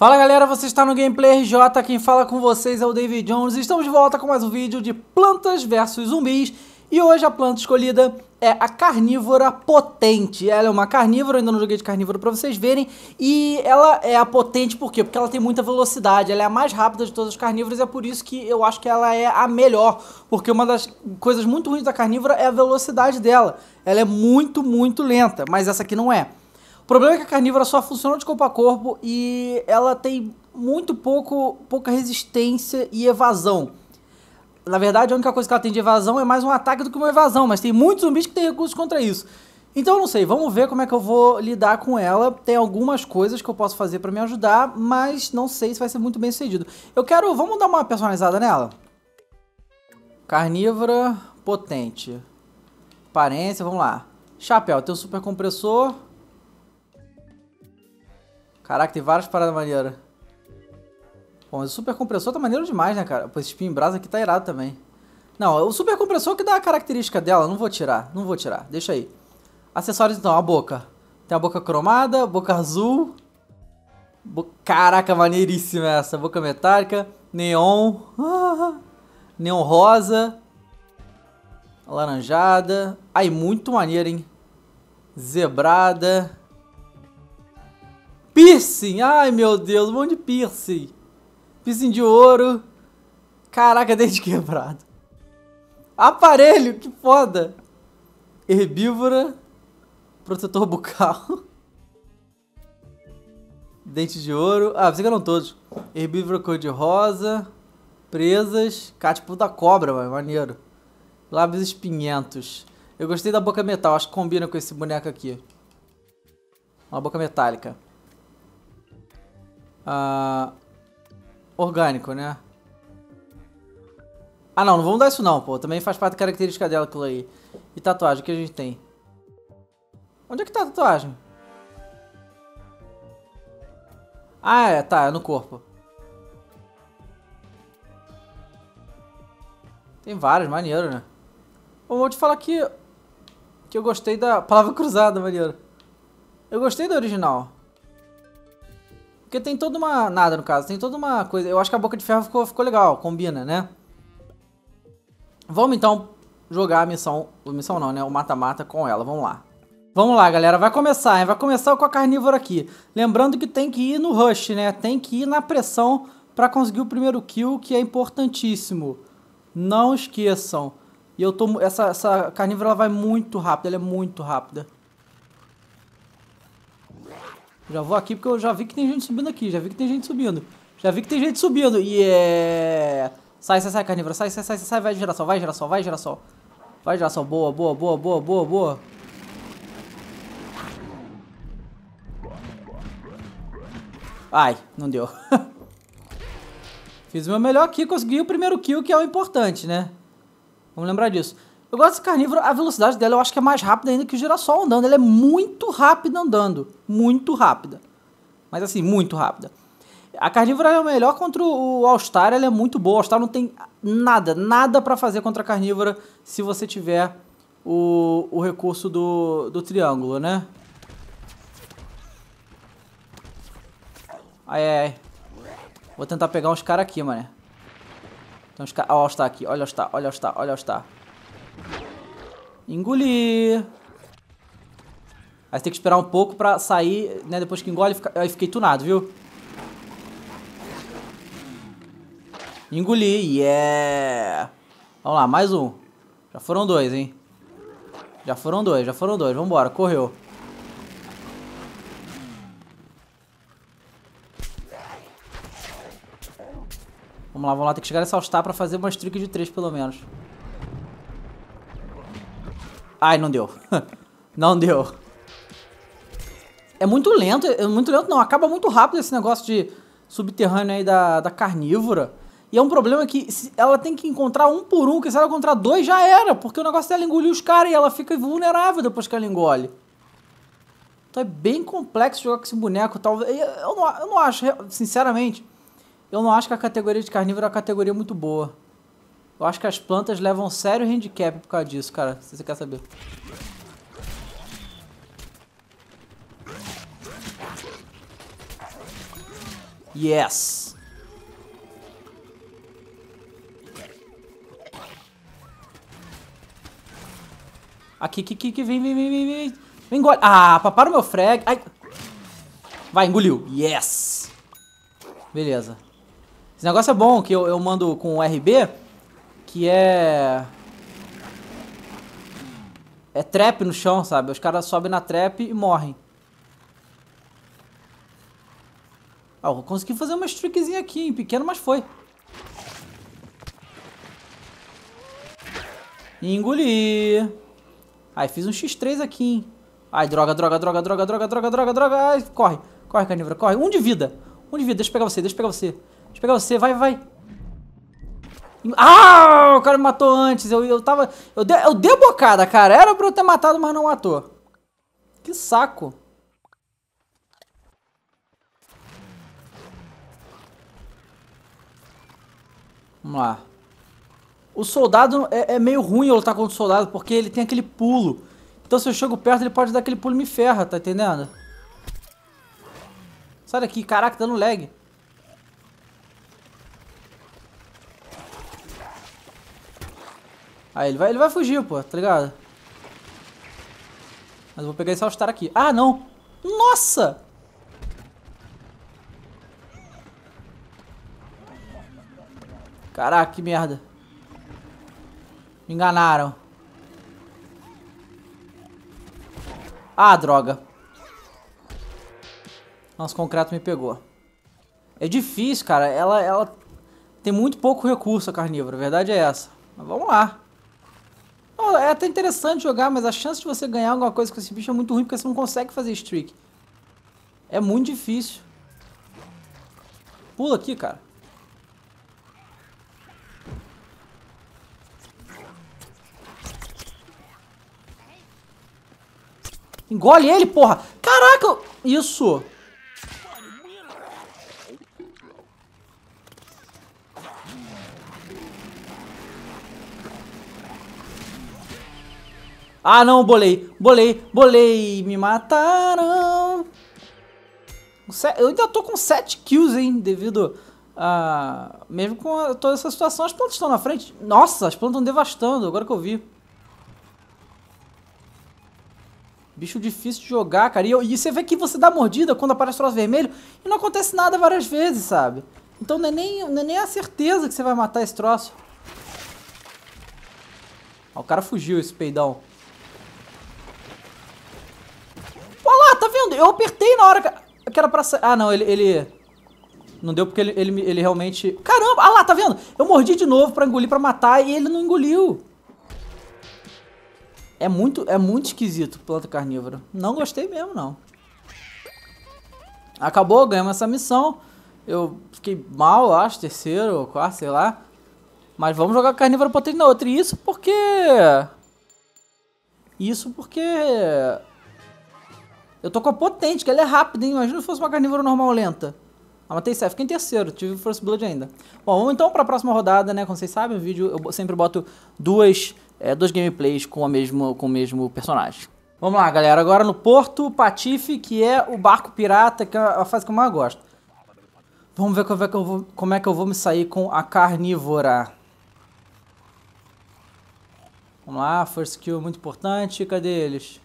Fala galera, você está no Gameplay RJ, quem fala com vocês é o David Jones. Estamos de volta com mais um vídeo de Plantas versus Zumbis. E hoje a planta escolhida é a carnívora potente. Ela é uma carnívora, ainda não joguei de carnívora pra vocês verem. E ela é a potente por quê? Porque ela tem muita velocidade, ela é a mais rápida de todas as carnívoras e é por isso que eu acho que ela é a melhor. Porque uma das coisas muito ruins da carnívora é a velocidade dela. Ela é muito, muito lenta, mas essa aqui não é problema é que a carnívora só funciona de corpo a corpo e ela tem muito pouco, pouca resistência e evasão. Na verdade, a única coisa que ela tem de evasão é mais um ataque do que uma evasão, mas tem muitos zumbis que têm recursos contra isso. Então não sei, vamos ver como é que eu vou lidar com ela. Tem algumas coisas que eu posso fazer para me ajudar, mas não sei se vai ser muito bem sucedido. Eu quero, vamos dar uma personalizada nela. Carnívora potente. Aparência, vamos lá. Chapéu, tem um super compressor. Caraca, tem várias paradas maneiras. Bom, mas o super compressor tá maneiro demais, né, cara? Pô, esse spin brasa aqui tá irado também. Não, o super compressor que dá a característica dela, não vou tirar, não vou tirar, deixa aí. Acessórios então, a boca. Tem a boca cromada, boca azul. Bo... Caraca, maneiríssima essa. Boca metálica, neon, neon rosa, laranjada. Ai, muito maneiro, hein? Zebrada. Piercing! Ai meu Deus, um monte de piercing! Piercing de ouro! Caraca, dente quebrado! Aparelho, que foda! Herbívora, protetor bucal, dente de ouro. Ah, pensei que eram todos. Herbívora cor-de-rosa, presas, tipo da cobra, mano, maneiro. Lábios espinhentos. Eu gostei da boca metal, acho que combina com esse boneco aqui. Uma boca metálica. Ah, orgânico, né? Ah, não, não vamos dar isso não, pô. Também faz parte da característica dela aquilo aí. E tatuagem, que a gente tem? Onde é que tá a tatuagem? Ah, é, tá, é no corpo. Tem várias, maneiro, né? Bom, vou te falar que... Que eu gostei da palavra cruzada, maneiro. Eu gostei da original. Porque tem toda uma. Nada no caso, tem toda uma coisa. Eu acho que a boca de ferro ficou, ficou legal, combina, né? Vamos então jogar a missão. A missão não, né? O mata-mata com ela. Vamos lá. Vamos lá, galera. Vai começar, hein? Vai começar com a carnívora aqui. Lembrando que tem que ir no rush, né? Tem que ir na pressão para conseguir o primeiro kill, que é importantíssimo. Não esqueçam. E eu tô... Essa, essa carnívora ela vai muito rápida. Ela é muito rápida. Já vou aqui porque eu já vi que tem gente subindo aqui. Já vi que tem gente subindo. Já vi que tem gente subindo. E yeah. é... Sai, sai, sai, carnívoro. Sai, sai, sai, sai. Vai, geração. Vai, girassol. Vai, girassol. Vai, girassol. Boa, boa, boa, boa, boa, boa. Ai, não deu. Fiz o meu melhor aqui, consegui o primeiro kill, que é o importante, né? Vamos lembrar disso. Eu gosto desse carnívoro, a velocidade dela eu acho que é mais rápida ainda que o girassol andando. Ela é muito rápida andando. Muito rápida. Mas assim, muito rápida. A carnívora é o melhor contra o All-Star, ela é muito boa. O All-Star não tem nada, nada para fazer contra a carnívora se você tiver o, o recurso do, do triângulo, né? Ai, ai, Vou tentar pegar uns caras aqui, mané. Tem uns caras. o All-Star aqui. Olha o All-Star, olha o All-Star, olha o All-Star. Engolir. Aí você tem que esperar um pouco pra sair, né? Depois que engole, fica... aí fiquei tunado, viu? Engoli, yeah! Vamos lá, mais um. Já foram dois, hein? Já foram dois, já foram dois. Vambora, correu. Vamos lá, vamos lá. Tem que chegar a saltar pra fazer uma streak de três, pelo menos. Ai, não deu. não deu. É muito lento, é muito lento não, acaba muito rápido esse negócio de subterrâneo aí da, da carnívora. E é um problema que ela tem que encontrar um por um, que se ela encontrar dois já era, porque o negócio dela engolir os caras e ela fica vulnerável depois que ela engole. Então é bem complexo jogar com esse boneco. Talvez. Eu não, eu não acho, sinceramente, eu não acho que a categoria de carnívoro é uma categoria muito boa. Eu acho que as plantas levam sério handicap por causa disso, cara. Se você quer saber. Yes! Aqui, aqui, aqui, vem, vem, vem, vem, vem. Vem Engole. Ah, para o meu frag. Ai. Vai, engoliu. Yes! Beleza. Esse negócio é bom, que eu, eu mando com o RB que é... É trap no chão, sabe? Os caras sobem na trap e morrem. Ah, eu consegui fazer uma streakzinha aqui, em pequeno, mas foi. Engoli. Aí fiz um X3 aqui, hein? Ai, droga, droga, droga, droga, droga, droga, droga, droga. Ai, corre, corre, canivra, corre. Um de vida. Um de vida, deixa eu pegar você, deixa eu pegar você. Deixa eu pegar você, vai, vai. Ah, o cara me matou antes. Eu, eu tava. Eu dei, eu dei bocada, cara. Era pra eu ter matado, mas não matou. Que saco. Vamos lá. O soldado é, é meio ruim eu lutar contra o soldado, porque ele tem aquele pulo. Então se eu chego perto, ele pode dar aquele pulo e me ferra, tá entendendo? Sai daqui, caraca, dando lag. Aí ele vai, ele vai fugir, pô, tá ligado? Mas eu vou pegar esse All-Star aqui. Ah, não! Nossa! Caraca, que merda. Me enganaram. Ah, droga. Nossa, o concreto me pegou. É difícil, cara. Ela, ela tem muito pouco recurso, a carnívora. A verdade é essa. Mas vamos lá é até interessante jogar, mas a chance de você ganhar alguma coisa com esse bicho é muito ruim, porque você não consegue fazer streak. É muito difícil. Pula aqui, cara. Engole ele, porra! Caraca! Isso! Ah, não, bolei, bolei, bolei, me mataram. Eu ainda tô com 7 kills, hein, devido a... Mesmo com toda essa situação, as plantas estão na frente. Nossa, as plantas estão devastando, agora que eu vi. Bicho difícil de jogar, cara. E, eu, e você vê que você dá mordida quando aparece troço vermelho e não acontece nada várias vezes, sabe? Então não é nem, não é nem a certeza que você vai matar esse troço. Ó, o cara fugiu, esse peidão. eu apertei na hora que era pra sair. Ah, não, ele, ele... Não deu porque ele, ele, ele realmente... Caramba! Ah lá, tá vendo? Eu mordi de novo pra engolir, pra matar, e ele não engoliu. É muito, é muito esquisito planta carnívora. Não gostei mesmo, não. Acabou, ganhamos essa missão. Eu fiquei mal, acho, terceiro ou quarto, sei lá. Mas vamos jogar carnívora proteína outra. E isso porque... Isso porque eu tô com a potente, que ela é rápida, hein? Imagina se fosse uma carnívora normal lenta. Ah, matei Seth, fiquei em terceiro, tive Force Blood ainda. Bom, vamos então para a próxima rodada, né? Como vocês sabem, o vídeo eu sempre boto duas, é, dois gameplays com, a mesma, com o mesmo personagem. Vamos lá, galera. Agora no Porto Patife, que é o barco pirata, que é a fase que eu mais gosto. Vamos ver como é que eu vou, como é que eu vou me sair com a carnívora. Vamos lá, Force kill muito importante. Cadê eles?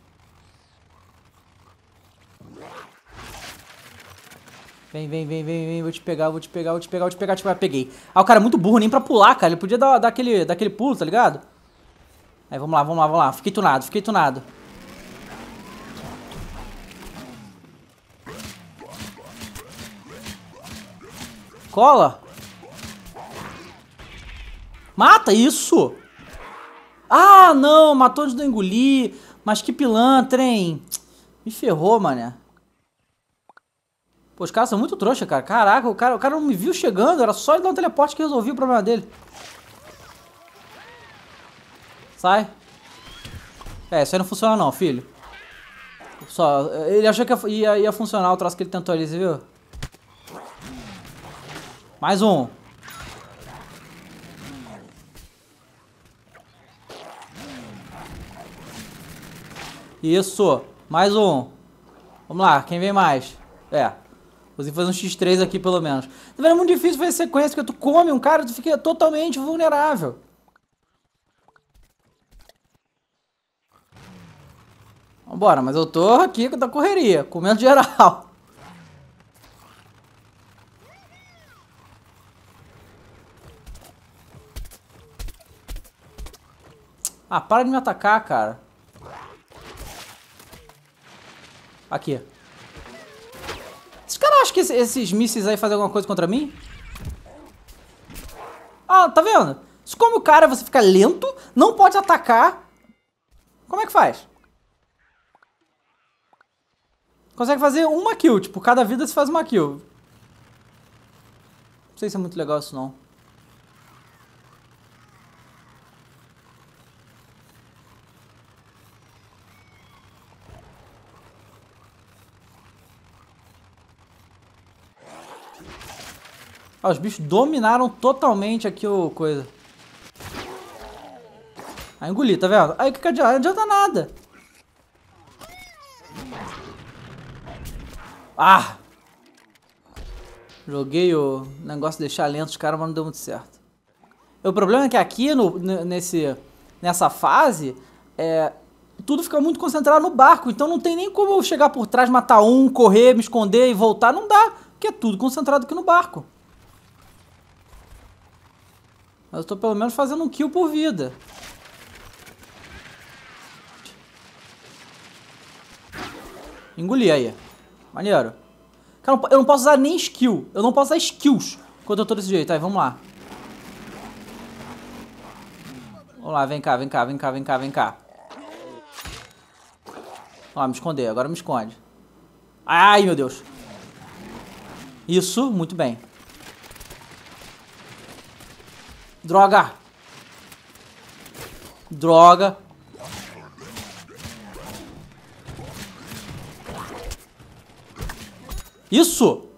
Vem, vem, vem, vem, vem, vou te pegar, vou te pegar, vou te pegar, vou te pegar, te peguei. Ah, o cara é muito burro, nem pra pular, cara. Ele podia dar, dar, aquele, dar aquele pulo, tá ligado? Aí, vamos lá, vamos lá, vamos lá. Fiquei tunado, fiquei tunado. Cola. Mata isso! Ah, não, matou antes de eu engolir. Mas que pilantra, hein? Me ferrou, mané. Pô, os caras são muito trouxa, cara. Caraca, o cara, o cara não me viu chegando, era só ele dar um teleporte que resolvia o problema dele. Sai. É, isso aí não funciona não, filho. Só, ele achou que ia, ia funcionar o troço que ele tentou ali, você viu? Mais um. Isso. Mais um. Vamos lá, quem vem mais? É. Consegui fazer um X3 aqui pelo menos. Não é muito difícil fazer sequência, porque tu come um cara, tu fica totalmente vulnerável. Vambora, mas eu tô aqui da correria, comendo geral. Ah, para de me atacar, cara. Aqui que esses mísseis aí fazem alguma coisa contra mim? Ah, tá vendo? se Como o cara você fica lento, não pode atacar. Como é que faz? Consegue fazer uma kill, tipo, cada vida você faz uma kill. Não sei se é muito legal isso não. Ah, os bichos dominaram totalmente aqui o coisa. Aí ah, engoli, tá vendo? Aí que, que adianta? Não adianta nada. Ah! Joguei o negócio de deixar lento os caras, mas não deu muito certo. O problema é que aqui, no, nesse, nessa fase, é, tudo fica muito concentrado no barco. Então não tem nem como eu chegar por trás, matar um, correr, me esconder e voltar. Não dá, porque é tudo concentrado aqui no barco. Mas eu tô pelo menos fazendo um kill por vida. Engoli aí. Maneiro. Cara, eu não posso usar nem skill. Eu não posso usar skills quando eu tô desse jeito. Aí, vamos lá. Vamos lá, vem cá, vem cá, vem cá, vem cá, vem cá. Vamos me esconder. Agora me esconde. Ai, meu Deus. Isso, muito bem. Droga! Droga! Isso!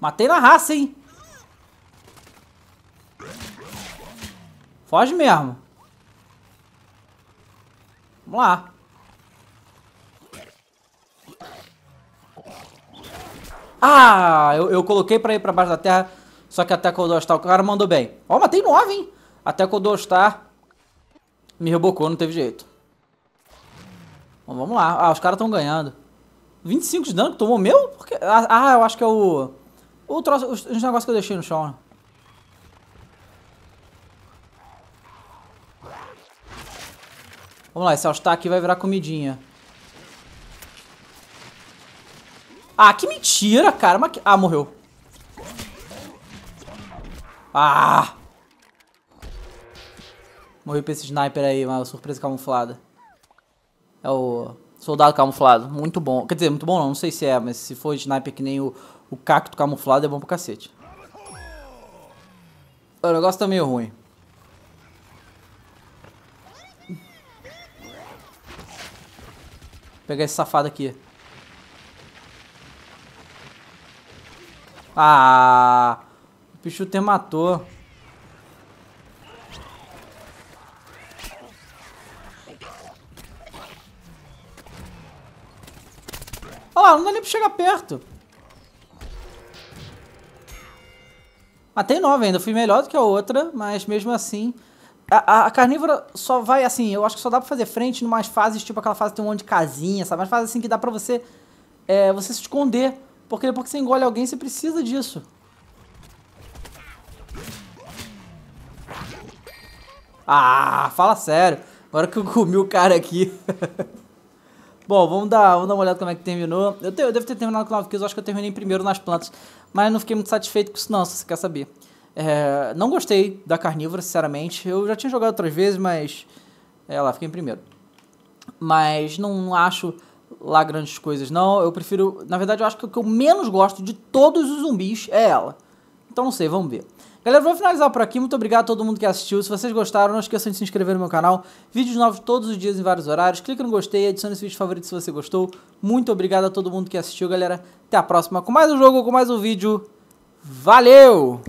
Matei na raça, hein? Foge mesmo. Vamos lá. Ah, eu, eu coloquei pra ir pra baixo da terra só que até o All Star, o cara mandou bem. Ó, oh, matei 9, hein? Até o All Star me rebocou, não teve jeito. Bom, vamos lá. Ah, os caras estão ganhando. 25 de dano, tomou meu? Porque... Ah, ah, eu acho que é o... O troço, os, os negócios que eu deixei no chão, né? Vamos lá, esse All-Star aqui vai virar comidinha. Ah, que mentira, cara. Ah, morreu. Ah! Morri pra esse sniper aí, uma surpresa camuflada. É o soldado camuflado. Muito bom. Quer dizer, muito bom não, não sei se é, mas se for sniper que nem o, o cacto camuflado é bom pro cacete. O é negócio tá meio ruim. Vou pegar esse safado aqui. Ah! te matou. Olha lá, não dá nem pra chegar perto. Matei ah, nove ainda, fui melhor do que a outra, mas mesmo assim... A, a, carnívora só vai, assim, eu acho que só dá pra fazer frente em umas fases, tipo aquela fase que tem um monte de casinha, sabe? Mas fase assim que dá pra você, é, você se esconder. Porque depois que você engole alguém, você precisa disso. Ah, fala sério. Agora que eu comi o cara aqui. Bom, vamos dar, vamos dar uma olhada como é que terminou. Eu, te, eu devo ter terminado com 9 kills, acho que eu terminei em primeiro nas plantas. Mas não fiquei muito satisfeito com isso não, se você quer saber. É, não gostei da carnívora, sinceramente. Eu já tinha jogado outras vezes, mas... É lá, fiquei em primeiro. Mas não, não acho lá grandes coisas, não. Eu prefiro... Na verdade, eu acho que o que eu menos gosto de todos os zumbis é ela. Então não sei, vamos ver. Galera, vou finalizar por aqui. Muito obrigado a todo mundo que assistiu. Se vocês gostaram, não esqueçam de se inscrever no meu canal. Vídeos novos todos os dias em vários horários. Clica no gostei, adicione esse vídeo favorito se você gostou. Muito obrigado a todo mundo que assistiu, galera. Até a próxima com mais um jogo, com mais um vídeo. Valeu!